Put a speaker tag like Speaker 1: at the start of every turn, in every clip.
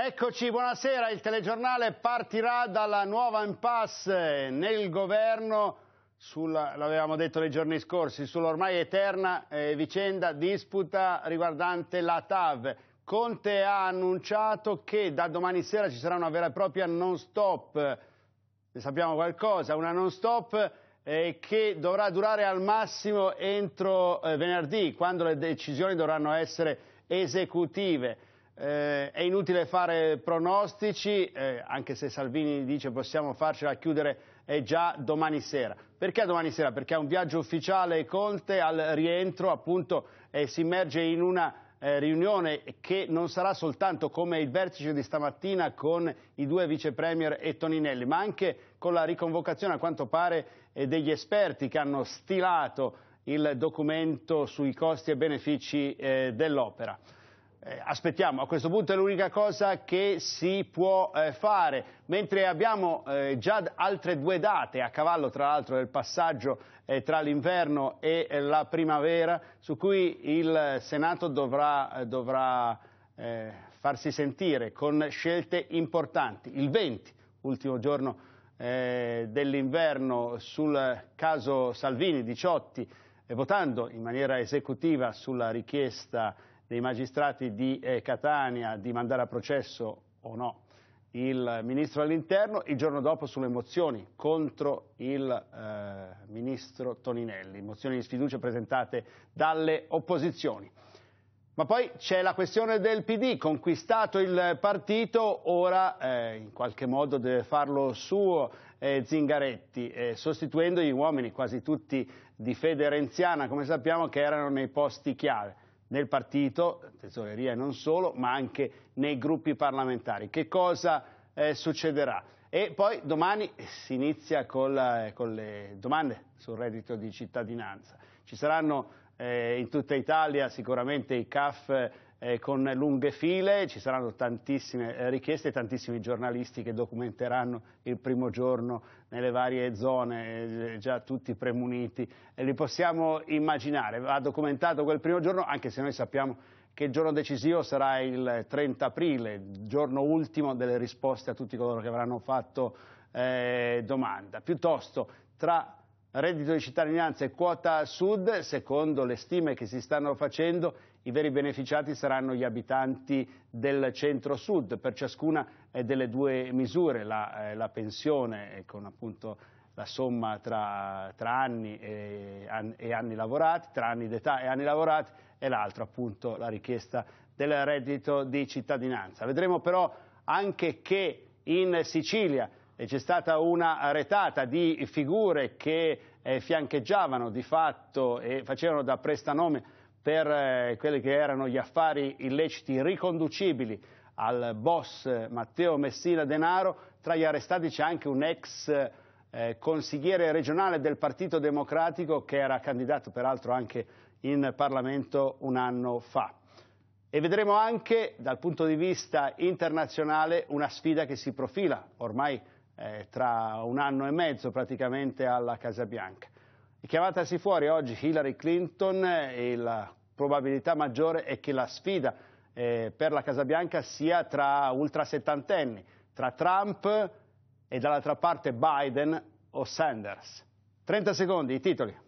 Speaker 1: Eccoci, buonasera. Il telegiornale partirà dalla nuova impasse nel governo sulla, l'avevamo detto nei giorni scorsi, sull'ormai eterna eh, vicenda disputa riguardante la TAV. Conte ha annunciato che da domani sera ci sarà una vera e propria non stop, ne sappiamo qualcosa, una non stop eh, che dovrà durare al massimo entro eh, venerdì, quando le decisioni dovranno essere esecutive. Eh, è inutile fare pronostici, eh, anche se Salvini dice possiamo farcela chiudere eh, già domani sera. Perché domani sera? Perché è un viaggio ufficiale Conte al rientro, appunto, si immerge in una eh, riunione che non sarà soltanto come il vertice di stamattina con i due vicepremier e Toninelli, ma anche con la riconvocazione a quanto pare eh, degli esperti che hanno stilato il documento sui costi e benefici eh, dell'opera eh, aspettiamo, a questo punto è l'unica cosa che si può eh, fare, mentre abbiamo eh, già altre due date a cavallo tra l'altro del passaggio eh, tra l'inverno e eh, la primavera su cui il Senato dovrà, eh, dovrà farsi sentire con scelte importanti. Il 20, ultimo giorno dell'inverno sul caso Salvini, 18, votando in maniera esecutiva sulla richiesta dei magistrati di eh, Catania di mandare a processo o no il ministro dell'interno, il giorno dopo sulle mozioni contro il eh, ministro Toninelli, mozioni di sfiducia presentate dalle opposizioni. Ma poi c'è la questione del PD, conquistato il partito, ora eh, in qualche modo deve farlo suo eh, Zingaretti, eh, sostituendo gli uomini, quasi tutti di fede renziana, come sappiamo, che erano nei posti chiave nel partito, tesoreria e non solo, ma anche nei gruppi parlamentari. Che cosa eh, succederà? E poi domani si inizia con, la, eh, con, le domande sul reddito di cittadinanza. Ci saranno eh, in tutta Italia sicuramente i CAF eh, con lunghe file, ci saranno tantissime eh, richieste, tantissimi giornalisti che documenteranno il primo giorno nelle varie zone, eh, già tutti premuniti, eh, li possiamo immaginare, va documentato quel primo giorno, anche se noi sappiamo che il giorno decisivo sarà il 30 aprile, giorno ultimo delle risposte a tutti coloro che avranno fatto eh, domanda. Piuttosto, tra reddito di cittadinanza e quota sud, secondo le stime che si stanno facendo, i veri beneficiati saranno gli abitanti del centro-sud per ciascuna delle due misure, la, eh, la pensione eh, con appunto la somma tra, tra anni e, an, e, anni lavorati, tra anni d'età e anni lavorati, e l'altro appunto la richiesta del reddito di cittadinanza. Vedremo però anche che in Sicilia eh, c'è stata una retata di figure che fiancheggiavano di fatto e facevano da prestanome per eh, quelli che erano gli affari illeciti riconducibili al boss eh, Matteo Messina Denaro, tra gli arrestati c'è anche un ex eh, consigliere regionale del Partito Democratico che era candidato peraltro anche in Parlamento un anno fa. E vedremo anche dal punto di vista internazionale una sfida che si profila ormai eh, tra un anno e mezzo praticamente alla Casa Bianca chiamatasi fuori oggi Hillary Clinton e la probabilità maggiore è che la sfida eh, per la Casa Bianca sia tra ultrasettantenni, tra Trump e dall'altra parte Biden o Sanders. 30 secondi, i titoli.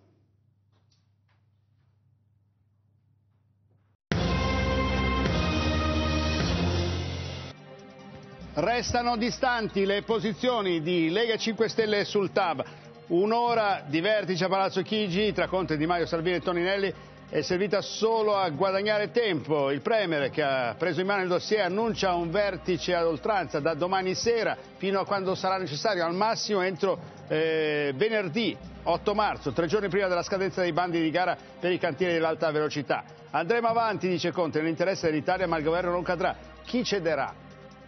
Speaker 1: Restano distanti le posizioni di Lega 5 Stelle sul TAV. Un'ora di vertice a Palazzo Chigi tra Conte, Di Maio, Salvini e Toninelli è servita solo a guadagnare tempo. Il Premier, che ha preso in mano il dossier, annuncia un vertice ad oltranza da domani sera fino a quando sarà necessario, al massimo entro eh, venerdì 8 marzo, tre giorni prima della scadenza dei bandi di gara per i cantieri dell'alta velocità. Andremo avanti, dice Conte, nell'interesse dell'Italia, ma il governo non cadrà. Chi cederà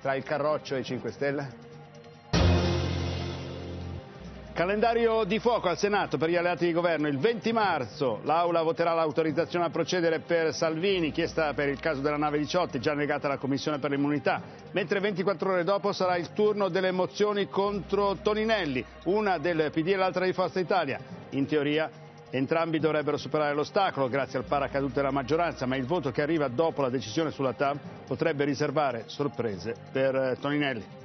Speaker 1: tra il Carroccio e i 5 Stelle? Calendario di fuoco al Senato per gli alleati di governo. Il 20 marzo l'Aula voterà l'autorizzazione a procedere per Salvini, chiesta per il caso della nave 18, già negata alla Commissione per l'immunità. Mentre 24 ore dopo sarà il turno delle mozioni contro Toninelli, una del PD e l'altra di Forza Italia. In teoria entrambi dovrebbero superare l'ostacolo grazie al paracadute della maggioranza, ma il voto che arriva dopo la decisione sulla TAM potrebbe riservare sorprese per eh, Toninelli.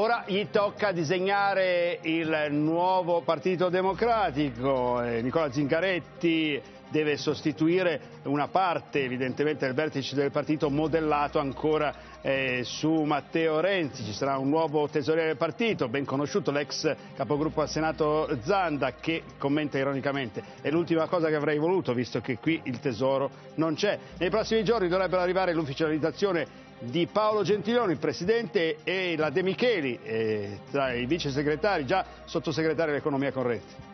Speaker 1: Ora gli tocca disegnare il nuovo Partito Democratico, eh, Nicola Zingaretti deve sostituire una parte evidentemente del vertice del partito modellato ancora eh, su Matteo Renzi, ci sarà un nuovo tesoriere del partito, ben conosciuto, l'ex capogruppo al Senato Zanda, che commenta ironicamente, è l'ultima cosa che avrei voluto, visto che qui il tesoro non c'è. Nei prossimi giorni dovrebbero arrivare l'ufficializzazione di Paolo Gentiloni, il presidente, e la De Micheli, eh, tra i vice segretari, già sottosegretario dell'economia con Renzi.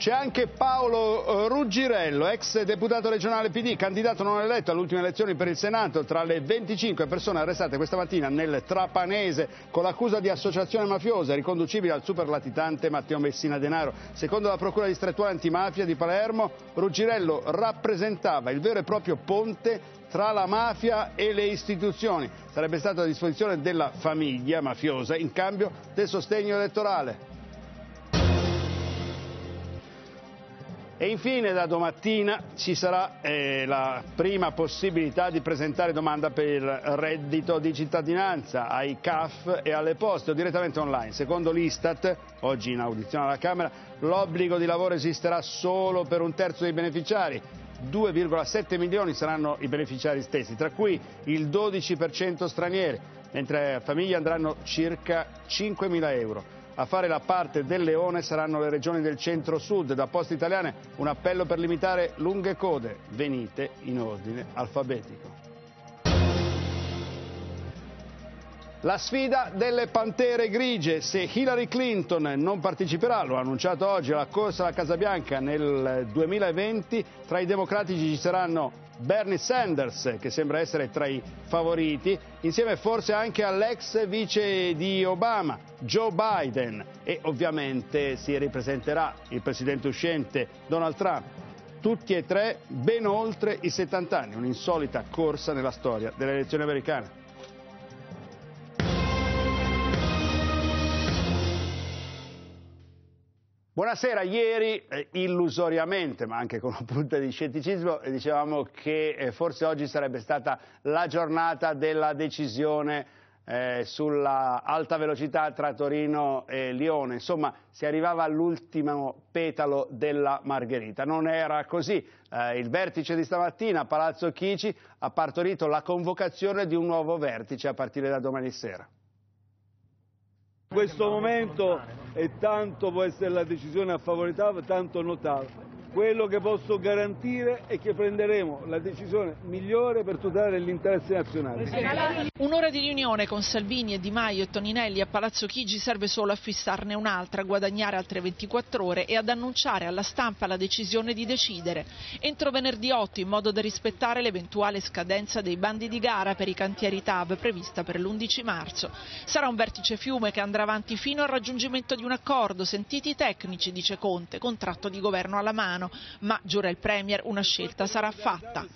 Speaker 1: C'è anche Paolo eh, Ruggirello, ex deputato regionale PD, candidato non eletto alle ultime elezioni per il Senato, tra le 25 persone arrestate questa mattina nel Trapanese con l'accusa di associazione mafiosa riconducibile al superlatitante Matteo Messina Denaro. Secondo la Procura distrettuale antimafia di Palermo, Ruggirello rappresentava il vero e proprio ponte tra la mafia e le istituzioni. Sarebbe stato a disposizione della famiglia mafiosa in cambio del sostegno elettorale. E infine da domattina ci sarà eh, la prima possibilità di presentare domanda per reddito di cittadinanza ai CAF e alle poste o direttamente online. Secondo l'Istat, oggi in audizione alla Camera, l'obbligo di lavoro esisterà solo per un terzo dei beneficiari. 2,7 milioni saranno i beneficiari stessi, tra cui il 12% stranieri, mentre a famiglie andranno circa 5 mila euro. A fare la parte del leone saranno le regioni del centro-sud. Da Poste Italiane un appello per limitare lunghe code. Venite in ordine alfabetico. La sfida delle pantere grigie, se Hillary Clinton non parteciperà, lo ha annunciato oggi alla corsa alla Casa Bianca nel 2020, tra i democratici ci saranno Bernie Sanders, che sembra essere tra i favoriti, insieme forse anche all'ex vice di Obama, Joe Biden, e ovviamente si ripresenterà il presidente uscente Donald Trump. Tutti e tre ben oltre i 70 anni, un'insolita corsa nella storia delle elezioni americane. Buonasera, ieri eh, illusoriamente, ma anche con un punto di scetticismo, eh, dicevamo che eh, forse oggi sarebbe stata la giornata della decisione eh, sulla alta velocità tra Torino e Lione. Insomma, si arrivava all'ultimo petalo della Margherita. Non era così. Eh, il vertice di stamattina a Palazzo Chigi ha partorito la convocazione di un nuovo vertice a partire da domani sera. Questo momento è tanto può essere la decisione a favore di TAV, tanto no quello che posso garantire è che prenderemo la decisione migliore per tutelare gli interessi nazionali.
Speaker 2: Un'ora di riunione con Salvini e Di Maio e Toninelli a Palazzo Chigi serve solo a fissarne un'altra, a guadagnare altre 24 ore e ad annunciare alla stampa la decisione di decidere. Entro venerdì 8 in modo da rispettare l'eventuale scadenza dei bandi di gara per i cantieri TAV prevista per l'11 marzo. Sarà un vertice fiume che andrà avanti fino al raggiungimento di un accordo, sentiti i tecnici, dice Conte, contratto di governo alla mano italiano, ma giura il Premier una scelta sarà fatta.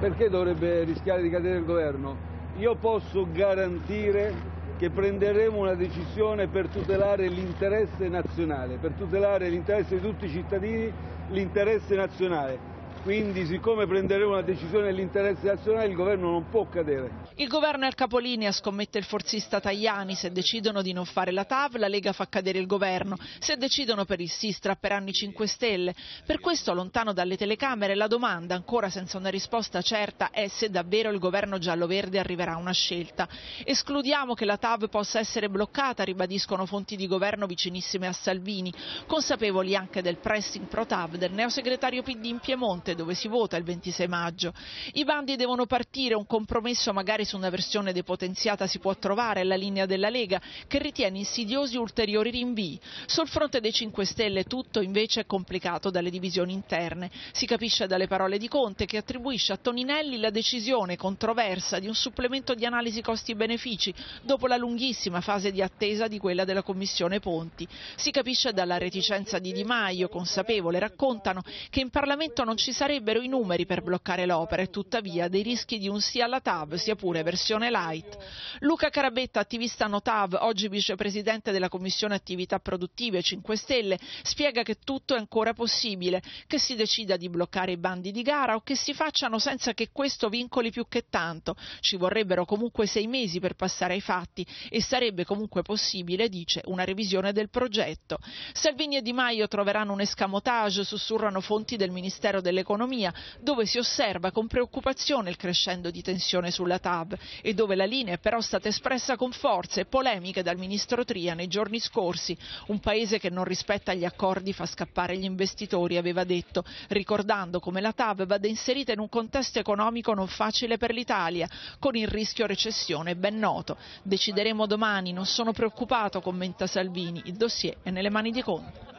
Speaker 1: Perché dovrebbe rischiare di cadere il governo? Io posso garantire che prenderemo una decisione per tutelare l'interesse nazionale, per tutelare l'interesse di tutti i cittadini, l'interesse nazionale. Quindi, siccome prenderemo una decisione nell'interesse nazionale, il governo non può cadere.
Speaker 2: Il governo è al capolinea, scommette il forzista Tajani. Se decidono di non fare la TAV, la Lega fa cadere il governo. Se decidono per il Sistra per anni 5 Stelle. Per questo, lontano dalle telecamere, la domanda, ancora senza una risposta certa, è se davvero il governo giallo-verde arriverà a una scelta. Escludiamo che la TAV possa essere bloccata, ribadiscono fonti di governo vicinissime a Salvini, consapevoli anche del pressing pro TAV del neosegretario PD in Piemonte Corte dove si vota il 26 maggio. I bandi devono partire, un compromesso magari su una versione depotenziata si può trovare, alla linea della Lega, che ritiene insidiosi ulteriori rinvii. Sul fronte dei 5 Stelle tutto invece è complicato dalle divisioni interne. Si capisce dalle parole di Conte che attribuisce a Toninelli la decisione controversa di un supplemento di analisi costi-benefici dopo la lunghissima fase di attesa di quella della Commissione Ponti. Si capisce dalla reticenza di Di Maio, consapevole, raccontano che in Parlamento non ci sarebbero i numeri per bloccare l'opera e tuttavia dei rischi di un sì alla TAV, sia pure versione light. Luca Carabetta, attivista no TAV, oggi vicepresidente della Commissione Attività Produttive 5 Stelle, spiega che tutto è ancora possibile, che si decida di bloccare i bandi di gara o che si facciano senza che questo vincoli più che tanto. Ci vorrebbero comunque sei mesi per passare ai fatti e sarebbe comunque possibile, dice, una revisione del progetto. Salvini e Di Maio troveranno un escamotage, sussurrano fonti del Ministero dell'Economia economia, dove si osserva con preoccupazione il crescendo di tensione sulla TAV e dove la linea è però stata espressa con forza e polemiche dal ministro Tria nei giorni scorsi. Un paese che non rispetta gli accordi fa scappare gli investitori, aveva detto, ricordando come la TAV vada inserita in un contesto economico non facile per l'Italia, con il rischio recessione ben noto. Decideremo domani, non sono preoccupato, commenta Salvini, il dossier è nelle mani di Conte.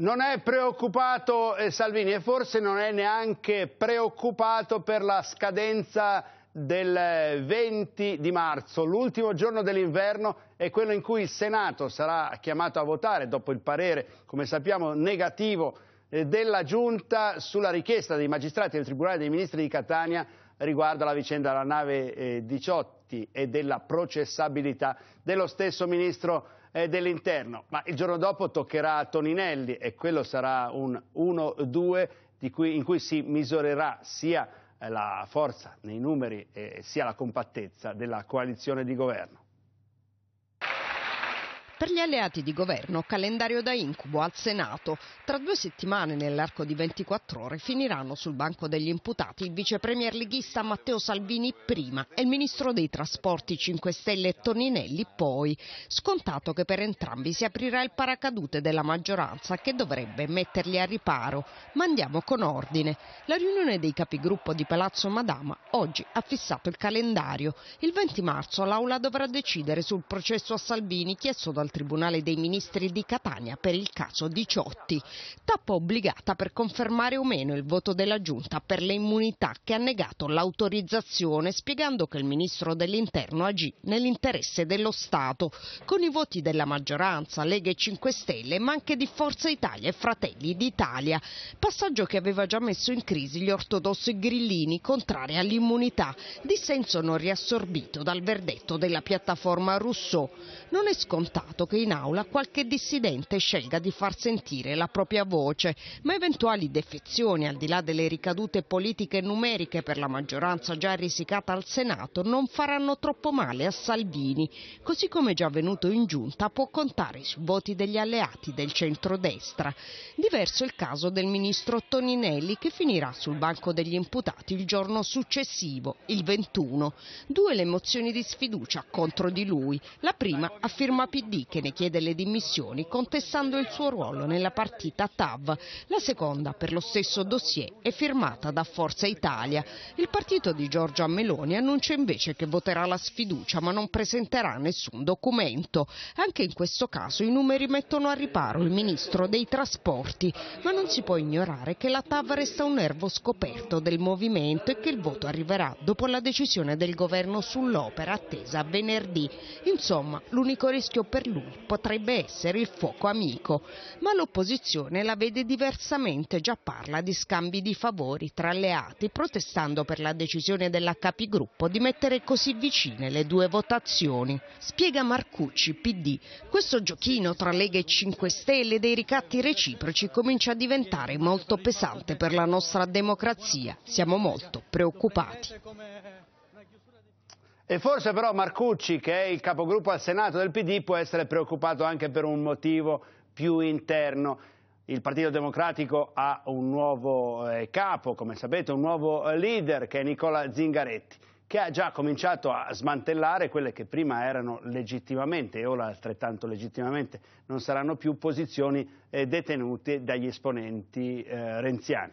Speaker 1: Non è preoccupato eh, Salvini e forse non è neanche preoccupato per la scadenza del 20 eh, di marzo, l'ultimo giorno dell'inverno è quello in cui il Senato sarà chiamato a votare dopo il parere, come sappiamo, negativo eh, della Giunta sulla richiesta dei magistrati del Tribunale dei Ministri di Catania riguardo alla vicenda della nave eh, 18 e della processabilità dello stesso Ministro eh, dell'interno, ma il giorno dopo toccherà a Toninelli e quello sarà un 1-2 in cui si misurerà sia eh, la forza nei numeri eh, sia la compattezza della coalizione di governo.
Speaker 3: Per gli alleati di governo, calendario da incubo al Senato. Tra due settimane, nell'arco di 24 ore, finiranno sul banco degli imputati il vice premier leghista Matteo Salvini prima e il ministro dei trasporti 5 Stelle Toninelli poi. Scontato che per entrambi si aprirà il paracadute della maggioranza che dovrebbe metterli a riparo. Ma andiamo con ordine. La riunione dei capigruppo di Palazzo Madama oggi ha fissato il calendario. Il 20 marzo l'Aula dovrà decidere sul processo a Salvini chiesto dal al Tribunale dei Ministri di Catania per il caso Diciotti. Tappa obbligata per confermare o meno il voto della Giunta per le immunità che ha negato l'autorizzazione spiegando che il Ministro dell'Interno agì nell'interesse dello Stato con i voti della maggioranza, Lega e 5 Stelle ma anche di Forza Italia e Fratelli d'Italia. Passaggio che aveva già messo in crisi gli ortodossi grillini contrari all'immunità, dissenso non riassorbito dal verdetto della piattaforma Rousseau. Non è scontato scontato che in aula qualche dissidente scelga di far sentire la propria voce, ma eventuali defezioni al di là delle ricadute politiche e numeriche per la maggioranza già risicata al Senato non faranno troppo male a Salvini, così come già avvenuto in giunta può contare su voti degli alleati del centrodestra. Diverso il caso del ministro Toninelli che finirà sul banco degli imputati il giorno successivo, il 21. Due le mozioni di sfiducia contro di lui. La prima a firma PD che ne chiede le dimissioni contestando il suo ruolo nella partita TAV. La seconda, per lo stesso dossier, è firmata da Forza Italia. Il partito di Giorgia Meloni annuncia invece che voterà la sfiducia ma non presenterà nessun documento. Anche in questo caso i numeri mettono a riparo il ministro dei trasporti, ma non si può ignorare che la TAV resta un nervo scoperto del movimento e che il voto arriverà dopo la decisione del governo sull'opera attesa venerdì. Insomma, l'unico rischio per lui lui potrebbe essere il fuoco amico, ma l'opposizione la vede diversamente, già parla di scambi di favori tra alleati, protestando per la decisione della capigruppo di mettere così vicine le due votazioni. Spiega Marcucci, PD, questo giochino tra Lega e 5 Stelle dei ricatti reciproci comincia a diventare molto pesante per la nostra democrazia, siamo molto preoccupati.
Speaker 1: E forse però Marcucci, che è il capogruppo al Senato del PD, può essere preoccupato anche per un motivo più interno. Il Partito Democratico ha un nuovo eh, capo, come sapete, un nuovo eh, leader che è Nicola Zingaretti, che ha già cominciato a smantellare quelle che prima erano legittimamente e ora altrettanto legittimamente non saranno più posizioni eh, detenute dagli esponenti eh, renziani.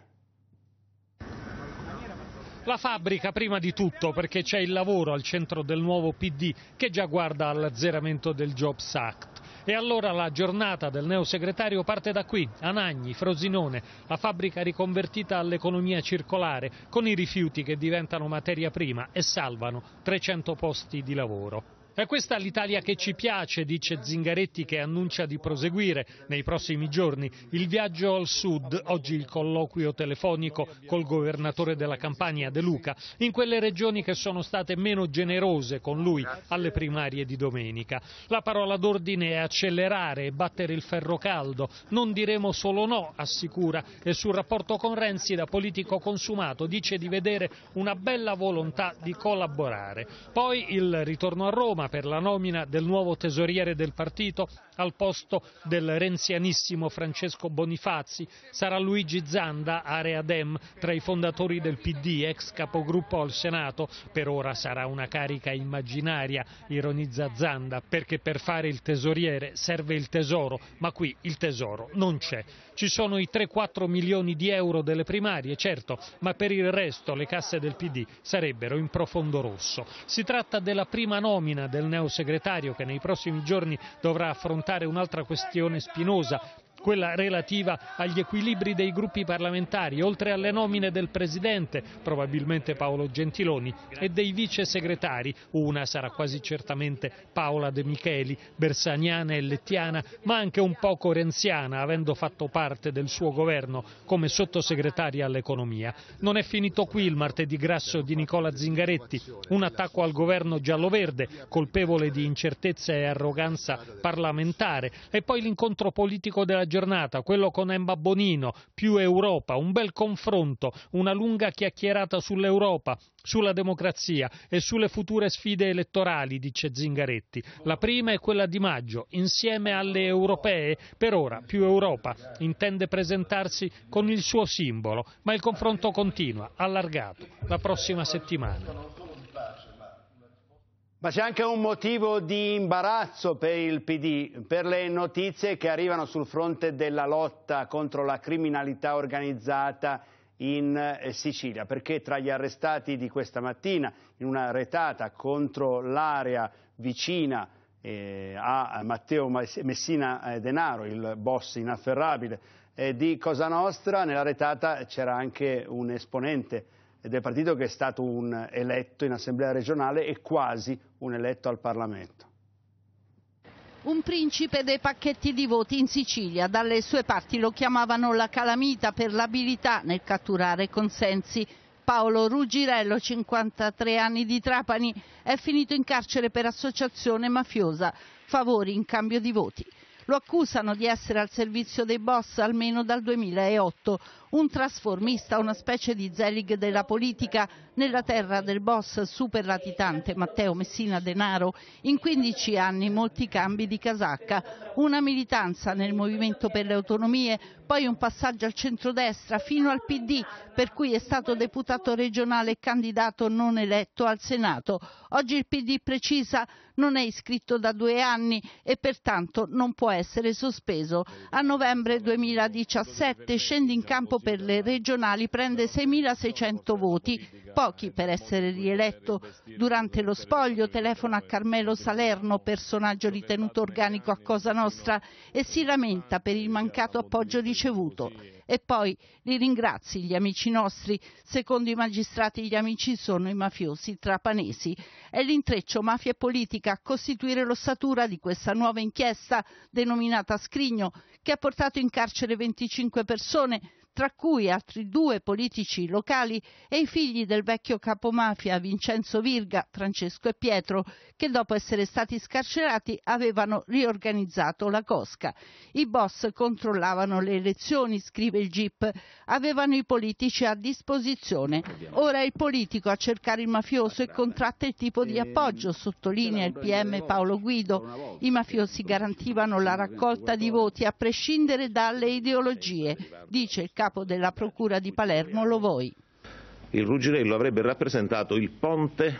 Speaker 4: La fabbrica prima di tutto perché c'è il lavoro al centro del nuovo PD che già guarda all'azzeramento del Jobs Act. E allora la giornata del neo segretario parte da qui, a Nagni, Frosinone, la fabbrica riconvertita all'economia circolare, con i rifiuti che diventano materia prima e salvano 300 posti di lavoro. È questa l'Italia che ci piace, dice Zingaretti che annuncia di proseguire nei prossimi giorni il viaggio al sud, oggi il colloquio telefonico col governatore della Campania De Luca, in quelle regioni che sono state meno generose con lui alle primarie di domenica. La parola d'ordine è accelerare e battere il ferro caldo, non diremo solo no, assicura, e sul rapporto con Renzi da politico consumato dice di vedere una bella volontà di collaborare. Poi il ritorno a Roma Roma per la nomina del nuovo tesoriere del partito al posto del renzianissimo Francesco Bonifazi. Sarà Luigi Zanda, area Dem, tra i fondatori del PD, ex capogruppo al Senato. Per ora sarà una carica immaginaria, ironizza Zanda, perché per fare il tesoriere serve il tesoro, ma qui il tesoro non c'è. Ci sono i 3-4 milioni di euro delle primarie, certo, ma per il resto le casse del PD sarebbero in profondo rosso. Si tratta della prima nomina del neosegretario che nei prossimi giorni dovrà affrontare un'altra questione spinosa quella relativa agli equilibri dei gruppi parlamentari, oltre alle nomine del Presidente, probabilmente Paolo Gentiloni, e dei vice segretari, una sarà quasi certamente Paola De Micheli, bersaniana e lettiana, ma anche un poco renziana, avendo fatto parte del suo governo come sottosegretaria all'economia. Non è finito qui il martedì grasso di Nicola Zingaretti, un attacco al governo giallo-verde, colpevole di incertezza e arroganza parlamentare, e poi l'incontro politico della giornata, quello con Emma Bonino, più Europa, un bel confronto, una lunga chiacchierata sull'Europa, sulla democrazia e sulle future sfide elettorali, dice Zingaretti. La prima è quella di maggio, insieme alle europee, per ora più Europa intende presentarsi con il suo simbolo, ma il confronto continua, allargato, la prossima settimana.
Speaker 1: Ma c'è anche un motivo di imbarazzo per il PD, per le notizie che arrivano sul fronte della lotta contro la criminalità organizzata in eh, Sicilia, perché tra gli arrestati di questa mattina in una retata contro l'area vicina eh, a Matteo Messina eh, Denaro, il boss inafferrabile eh, di Cosa Nostra, nella retata c'era anche un esponente ed è partito che è stato un eletto in assemblea regionale e quasi un eletto al Parlamento.
Speaker 5: Un principe dei pacchetti di voti in Sicilia, dalle sue parti lo chiamavano la calamita per l'abilità nel catturare consensi. Paolo Ruggirello, 53 anni di Trapani, è finito in carcere per associazione mafiosa, favori in cambio di voti. Lo accusano di essere al servizio dei boss almeno dal 2008, un trasformista, una specie di Zelig della politica, nella terra del boss super latitante Matteo Messina Denaro in 15 anni molti cambi di casacca, una militanza nel Movimento per le Autonomie, poi un passaggio al centrodestra fino al PD per cui è stato deputato regionale e candidato non eletto al Senato. Oggi il PD precisa non è iscritto da due anni e pertanto non può essere sospeso. A novembre 2017 scende in campo per le regionali, prende 6.600 voti, poi pochi per essere rieletto. Durante lo spoglio telefona a Carmelo Salerno, personaggio ritenuto organico a Cosa Nostra, e si lamenta per il mancato appoggio ricevuto. E poi li ringrazi gli amici nostri. Secondo i magistrati gli amici sono i mafiosi trapanesi. È l'intreccio mafia e politica a costituire l'ossatura di questa nuova inchiesta denominata Scrigno, che ha portato in carcere 25 persone, tra cui altri due politici locali e i figli del vecchio capomafia Vincenzo Virga, Francesco e Pietro, che dopo essere stati scarcerati avevano riorganizzato la Cosca. I boss controllavano le elezioni, scrive il GIP, avevano i politici a disposizione. Ora è il politico a cercare il mafioso e ah, contratta il tipo di eh, appoggio, sottolinea il PM Paolo Guido. I mafiosi garantivano la raccolta di voti a prescindere dalle ideologie, dice il capo capo della Procura di Palermo lo Lovoi.
Speaker 1: Il Ruggirello avrebbe rappresentato il ponte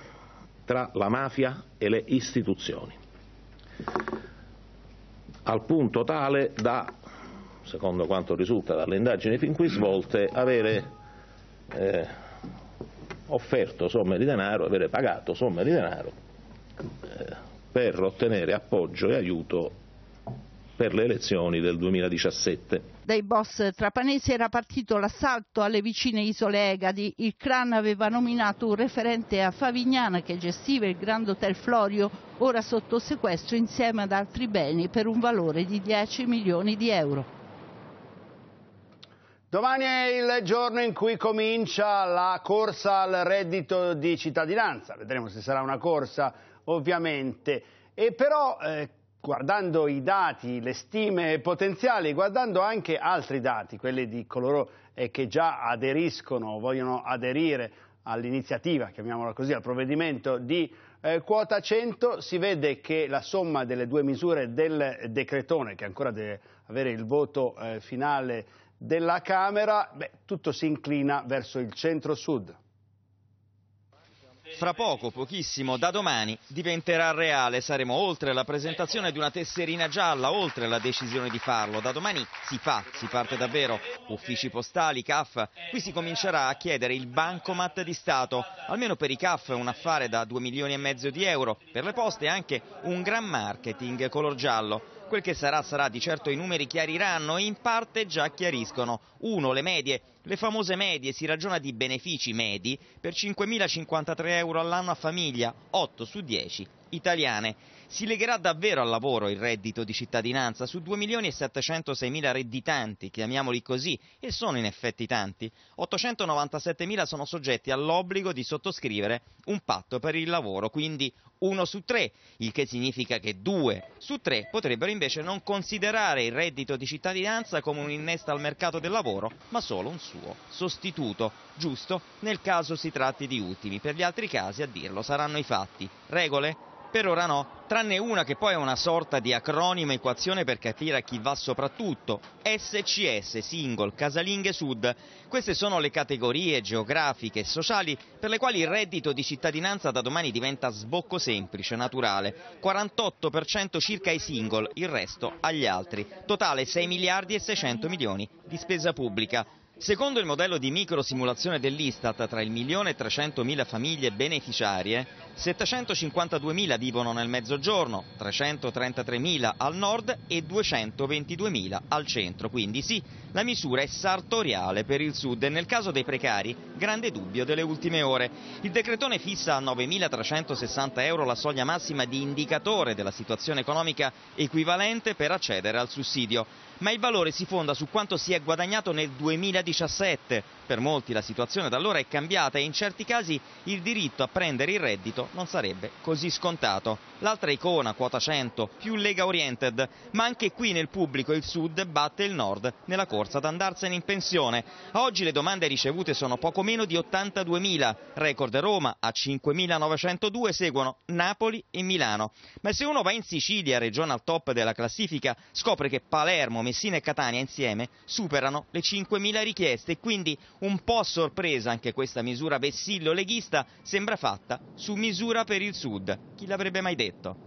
Speaker 1: tra la mafia e le istituzioni, al punto tale da, secondo quanto risulta dalle indagini fin qui svolte, avere eh, offerto somme di denaro, avere pagato somme di denaro eh, per ottenere appoggio e aiuto per le elezioni del 2017.
Speaker 5: Dai boss trapanesi era partito l'assalto alle vicine isole Egadi. Il clan aveva nominato un referente a Favignana che gestiva il Grand Hotel Florio, ora sotto sequestro insieme ad altri beni per un valore di 10 milioni di euro.
Speaker 1: Domani è il giorno in cui comincia la corsa al reddito di cittadinanza. Vedremo se sarà una corsa, ovviamente. E però eh, guardando i dati, le stime potenziali, guardando anche altri dati, quelli di coloro eh, che già aderiscono o vogliono aderire all'iniziativa, chiamiamola così, al provvedimento di eh, quota 100, si vede che la somma delle due misure del decretone, che ancora deve avere il voto eh, finale della Camera, beh, tutto si inclina verso il centro-sud
Speaker 6: fra poco, pochissimo, da domani, diventerà reale. Saremo oltre la presentazione di una tesserina gialla, oltre la decisione di farlo. Da domani si fa, si parte davvero. Uffici postali, CAF, qui si comincerà a chiedere il bancomat di Stato. Almeno per i CAF un affare da 2 milioni e mezzo di euro, per le poste anche un gran marketing color giallo. Quel che sarà sarà, di certo i numeri chiariranno e in parte già chiariscono. Uno, le medie, le famose medie, si ragiona di benefici medi per 5.053 euro all'anno a famiglia, 8 su 10 italiane. Si legherà davvero al lavoro il reddito di cittadinanza su 2.706.000 redditanti, chiamiamoli così, e sono in effetti tanti. 897.000 sono soggetti all'obbligo di sottoscrivere un patto per il lavoro, quindi uno su tre, il che significa che due su tre potrebbero invece non considerare il reddito di cittadinanza come un innesto al mercato del lavoro, ma solo un suo suo sostituto, giusto nel caso si tratti di utili. Per gli altri casi, a dirlo, saranno i fatti. Regole? Per ora no, tranne una che poi è una sorta di acronima equazione per capire a chi va soprattutto, SCS, single, casalinghe sud. Queste sono le categorie geografiche e sociali per le quali il reddito di cittadinanza da domani diventa sbocco semplice, naturale. 48% circa ai single, il resto agli altri. Totale 6 miliardi e 600 milioni di spesa pubblica. Secondo il modello di microsimulazione dell'Istat, tra il milione e 300.000 famiglie beneficiarie, 752.000 vivono nel mezzogiorno, 333.000 al nord e 222.000 al centro. Quindi sì, la misura è sartoriale per il sud e nel caso dei precari, grande dubbio delle ultime ore. Il decretone fissa a 9.360 euro la soglia massima di indicatore della situazione economica equivalente per accedere al sussidio. Ma il valore si fonda su quanto si è guadagnato nel 2017. Per molti la situazione da allora è cambiata e in certi casi il diritto a prendere il reddito non sarebbe così scontato. L'altra icona, quota 100, più Lega Oriented, ma anche qui nel pubblico il Sud batte il Nord nella corsa ad andarsene in pensione. A Oggi le domande ricevute sono poco meno di 82.000, record Roma a 5.902, seguono Napoli e Milano. Ma se uno va in Sicilia, regione al top della classifica, scopre che Palermo, Messina e Catania insieme superano le 5.000 richieste, e quindi un po' a sorpresa anche questa misura vessillo leghista sembra fatta su misura misura per il Sud. Chi l'avrebbe mai detto?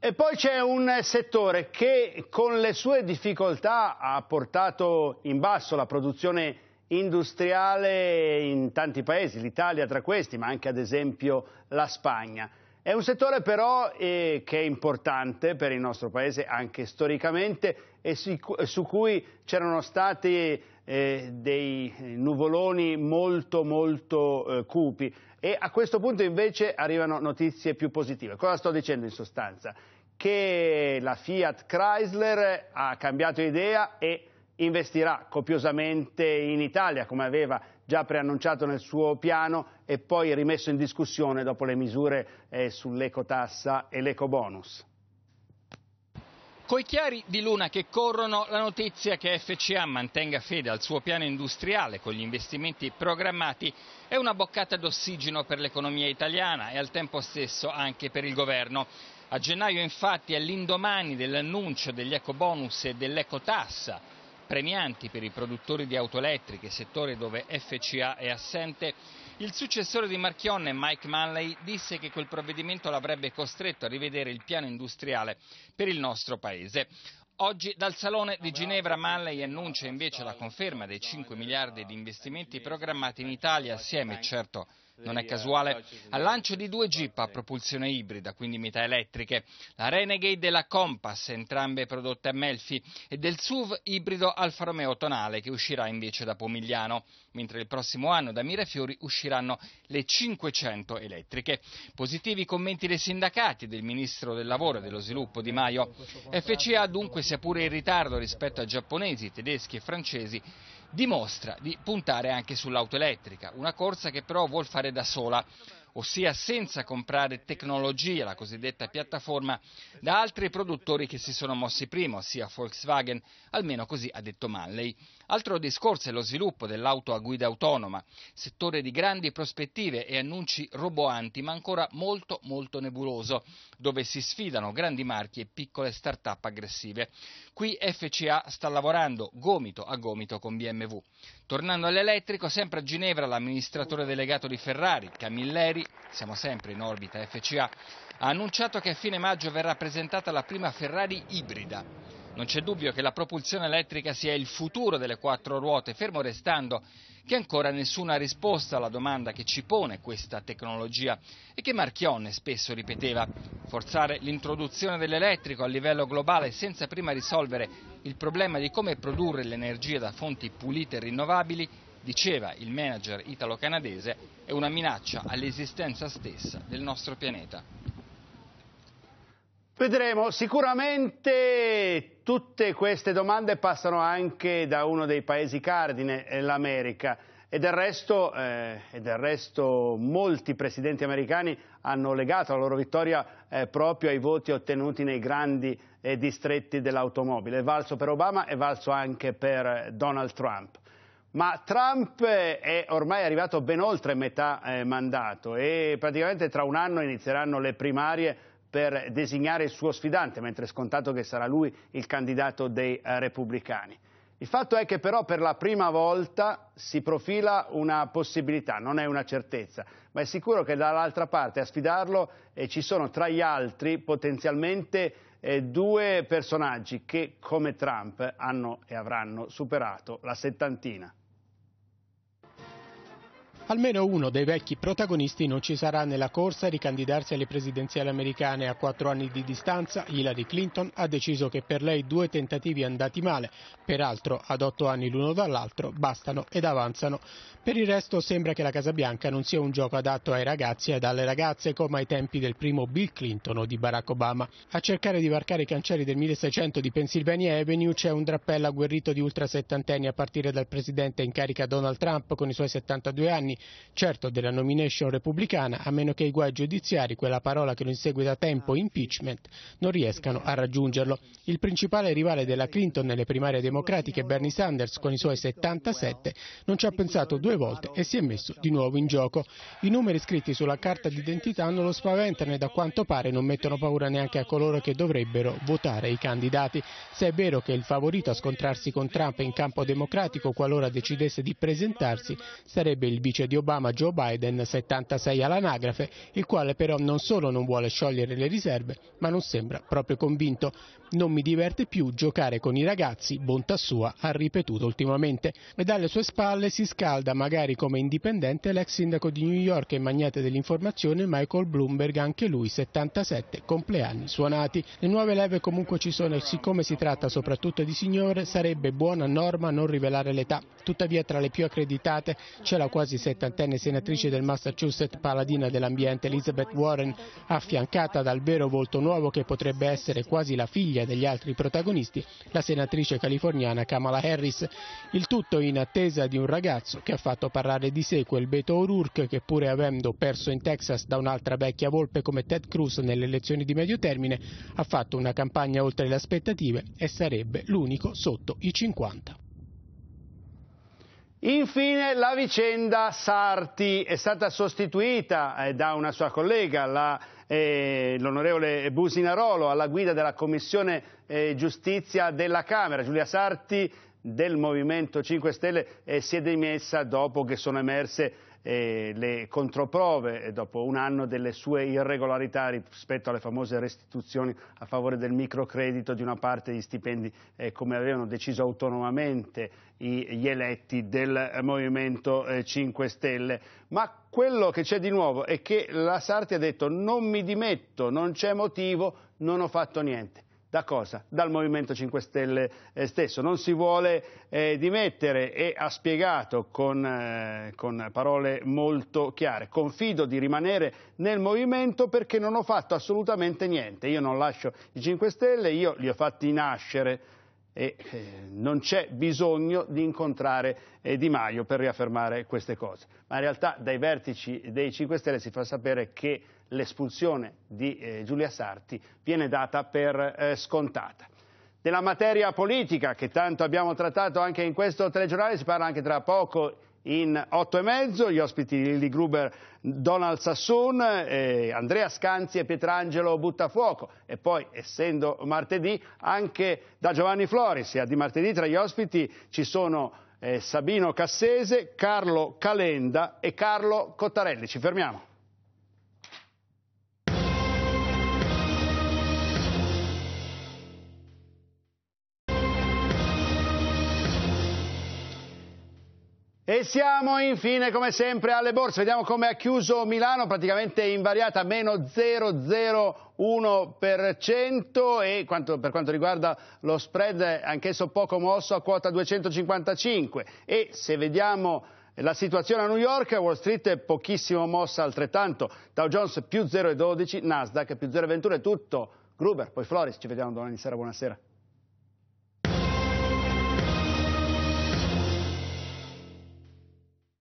Speaker 1: E poi c'è un settore che con le sue difficoltà ha portato in basso la produzione industriale in tanti paesi, l'Italia tra questi, ma anche ad esempio la Spagna. È un settore però eh, che è importante per il nostro paese anche storicamente e su, cui c'erano stati eh, dei eh, nuvoloni molto molto eh, cupi e a questo punto invece arrivano notizie più positive. Cosa sto dicendo in sostanza? Che la Fiat Chrysler ha cambiato idea e investirà copiosamente in Italia come aveva già preannunciato nel suo piano e poi rimesso in discussione dopo le misure eh, sull'ecotassa e l'ecobonus.
Speaker 7: Coi chiari di luna che corrono, la notizia che FCA mantenga fede al suo piano industriale con gli investimenti programmati è una boccata d'ossigeno per l'economia italiana e al tempo stesso anche per il governo. A gennaio infatti, all'indomani dell'annuncio degli ecobonus e dell'ecotassa, premianti per i produttori di auto elettriche, settore dove FCA è assente, il successore di Marchionne, Mike Manley, disse che quel provvedimento l'avrebbe costretto a rivedere il piano industriale per il nostro Paese. Oggi dal Salone di Ginevra Manley annuncia invece la conferma dei 5 miliardi di investimenti programmati in Italia assieme, certo, non è casuale, al lancio di due Jeep a propulsione ibrida, quindi metà elettriche, la Renegade e la Compass, entrambe prodotte a Melfi, e del SUV ibrido Alfa Romeo Tonale che uscirà invece da Pomigliano, mentre il prossimo anno da Mirafiori usciranno le 500 elettriche. Positivi commenti dei sindacati, del Ministro del Lavoro e dello Sviluppo Di Maio. FCA dunque sia pure in ritardo rispetto a giapponesi, tedeschi e francesi, dimostra di puntare anche sull'auto elettrica, una corsa che però vuol fare da sola, ossia senza comprare tecnologia, la cosiddetta piattaforma, da altri produttori che si sono mossi prima, ossia Volkswagen, almeno così ha detto Manley. Altro discorso è lo sviluppo dell'auto a guida autonoma, settore di grandi prospettive e annunci roboanti, ma ancora molto molto nebuloso, dove si sfidano grandi marchi e piccole start-up aggressive. Qui FCA sta lavorando gomito a gomito con BMW. Tornando all'elettrico, sempre a Ginevra l'amministratore delegato di Ferrari, Camilleri, siamo sempre in orbita FCA, ha annunciato che a fine maggio verrà presentata la prima Ferrari ibrida. Non c'è dubbio che la propulsione elettrica sia il futuro delle quattro ruote, fermo restando che ancora nessuna risposta alla domanda che ci pone questa tecnologia e che Marchionne spesso ripeteva. Forzare l'introduzione dell'elettrico a livello globale senza prima risolvere il problema di come produrre l'energia da fonti pulite e rinnovabili, diceva il manager italo-canadese, è una minaccia all'esistenza stessa del nostro pianeta.
Speaker 1: Vedremo sicuramente tutte queste domande passano anche da uno dei paesi cardine, eh, l'America. E del, resto, eh, e del resto, molti presidenti americani hanno legato la loro vittoria eh, proprio ai voti ottenuti nei grandi eh, distretti dell'automobile. È valso per Obama e valso anche per Donald Trump. Ma Trump eh, è ormai arrivato ben oltre metà eh, mandato e praticamente tra un anno inizieranno le primarie per designare il suo sfidante, mentre è scontato che sarà lui il candidato dei eh, repubblicani. Il fatto è che però per la prima volta si profila una possibilità, non è una certezza, ma è sicuro che dall'altra parte a sfidarlo eh, ci sono tra gli altri potenzialmente eh, due personaggi che come Trump hanno e avranno superato la settantina.
Speaker 8: Almeno uno dei vecchi protagonisti non ci sarà nella corsa a ricandidarsi alle presidenziali americane. A quattro anni di distanza, Hillary Clinton ha deciso che per lei due tentativi andati male, peraltro ad otto anni l'uno dall'altro, bastano ed avanzano. Per il resto sembra che la Casa Bianca non sia un gioco adatto ai ragazzi ed alle ragazze come ai tempi del primo Bill Clinton o di Barack Obama. A cercare di varcare i cancelli del 1600 di Pennsylvania Avenue c'è un drappello agguerrito di ultrasettantenni a partire dal presidente in carica Donald Trump con i suoi 72 anni Salvini, certo della nomination repubblicana, a meno che i guai giudiziari, quella parola che lo insegue da tempo, impeachment, non riescano a raggiungerlo. Il principale rivale della Clinton nelle primarie democratiche, Bernie Sanders, con i suoi 77, non ci ha pensato due volte e si è messo di nuovo in gioco. I numeri scritti sulla carta d'identità non lo spaventano e da quanto pare non mettono paura neanche a coloro che dovrebbero votare i candidati. Se è vero che il favorito a scontrarsi con Trump in campo democratico qualora decidesse di presentarsi sarebbe il vice vice di Obama Joe Biden, 76 all'anagrafe, il quale però non solo non vuole sciogliere le riserve, ma non sembra proprio convinto. Non mi diverte più giocare con i ragazzi, bontà sua, ha ripetuto ultimamente. E dalle sue spalle si scalda, magari come indipendente, l'ex sindaco di New York e magnate dell'informazione Michael Bloomberg, anche lui 77 compleanni suonati. Le nuove leve comunque ci sono e siccome si tratta soprattutto di signore, sarebbe buona norma non rivelare l'età. Tuttavia tra le più accreditate c'è la quasi 60 settantenne senatrice del Massachusetts, paladina dell'ambiente Elizabeth Warren, affiancata dal vero volto nuovo che potrebbe essere quasi la figlia degli altri protagonisti, la senatrice californiana Kamala Harris. Il tutto in attesa di un ragazzo che ha fatto parlare di sé quel Beto O'Rourke che pure avendo perso in Texas da un'altra vecchia volpe come Ted Cruz nelle elezioni di medio termine, ha fatto una campagna oltre le aspettative e sarebbe l'unico sotto i 50.
Speaker 1: Infine la vicenda Sarti è stata sostituita eh, da una sua collega, eh, l'onorevole eh, Businarolo, alla guida della Commissione eh, Giustizia della Camera. Giulia Sarti del Movimento 5 Stelle eh, si è dimessa dopo che sono emerse eh, le controprove dopo un anno delle sue irregolarità rispetto alle famose restituzioni a favore del microcredito di una parte di stipendi eh, come avevano deciso autonomamente i, gli eletti del Movimento eh, 5 Stelle. Ma quello che c'è di nuovo è che la Sarti ha detto non mi dimetto, non c'è motivo, non ho fatto niente. Da cosa? Dal Movimento 5 Stelle eh, stesso. Non si vuole eh, dimettere e ha spiegato con, eh, con parole molto chiare. Confido di rimanere nel Movimento perché non ho fatto assolutamente niente. Io non lascio i 5 Stelle, io li ho fatti nascere e eh, non c'è bisogno di incontrare eh, Di Maio per riaffermare queste cose. Ma in realtà dai vertici dei 5 Stelle si fa sapere che l'espulsione di eh, Giulia Sarti viene data per eh, scontata. Della materia politica che tanto abbiamo trattato anche in questo telegiornale si parla anche tra poco in otto e mezzo, gli ospiti Lili Gruber, Donald Sassoon, eh, Andrea Scanzi e Pietrangelo Buttafuoco e poi, essendo martedì, anche da Giovanni Floris. E di martedì tra gli ospiti ci sono eh, Sabino Cassese, Carlo Calenda e Carlo Cottarelli. Ci fermiamo. E siamo infine come sempre alle borse, vediamo come ha chiuso Milano, praticamente invariata, meno 0,01% e quanto, per quanto riguarda lo spread anch'esso poco mosso a quota 255 e se vediamo la situazione a New York, Wall Street è pochissimo mossa altrettanto, Dow Jones più 0,12, Nasdaq più 0,21 è tutto. Gruber, poi Floris, ci vediamo domani sera, buonasera.